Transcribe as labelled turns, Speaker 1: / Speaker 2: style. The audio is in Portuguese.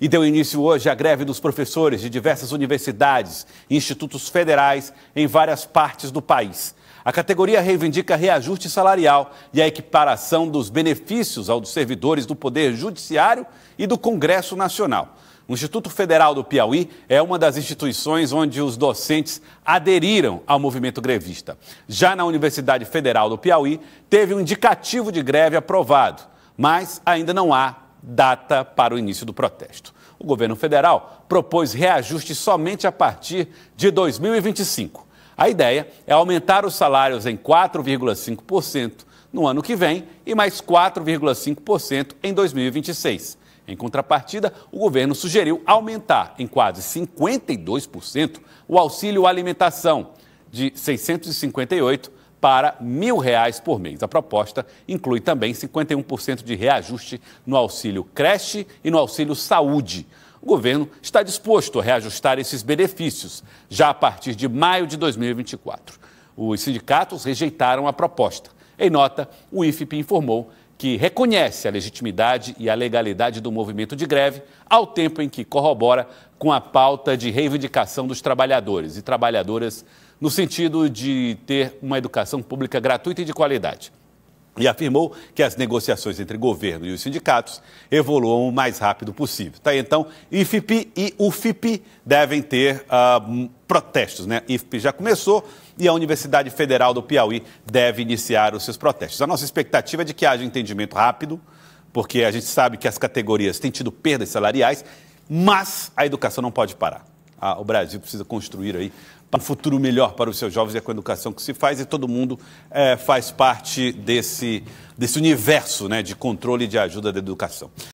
Speaker 1: E deu início hoje à greve dos professores de diversas universidades e institutos federais em várias partes do país. A categoria reivindica reajuste salarial e a equiparação dos benefícios aos servidores do Poder Judiciário e do Congresso Nacional. O Instituto Federal do Piauí é uma das instituições onde os docentes aderiram ao movimento grevista. Já na Universidade Federal do Piauí, teve um indicativo de greve aprovado, mas ainda não há data para o início do protesto. O governo federal propôs reajuste somente a partir de 2025. A ideia é aumentar os salários em 4,5% no ano que vem e mais 4,5% em 2026. Em contrapartida, o governo sugeriu aumentar em quase 52% o auxílio alimentação, de 658 para mil reais por mês. A proposta inclui também 51% de reajuste no auxílio creche e no auxílio saúde. O governo está disposto a reajustar esses benefícios já a partir de maio de 2024. Os sindicatos rejeitaram a proposta. Em nota, o IFP informou que reconhece a legitimidade e a legalidade do movimento de greve, ao tempo em que corrobora com a pauta de reivindicação dos trabalhadores e trabalhadoras no sentido de ter uma educação pública gratuita e de qualidade e afirmou que as negociações entre governo e os sindicatos evoluam o mais rápido possível. Tá aí, então, IFP e UFIP devem ter uh, protestos, né? IFP já começou e a Universidade Federal do Piauí deve iniciar os seus protestos. A nossa expectativa é de que haja entendimento rápido, porque a gente sabe que as categorias têm tido perdas salariais, mas a educação não pode parar. Ah, o Brasil precisa construir aí um futuro melhor para os seus jovens é com a educação que se faz e todo mundo é, faz parte desse, desse universo né, de controle e de ajuda da educação.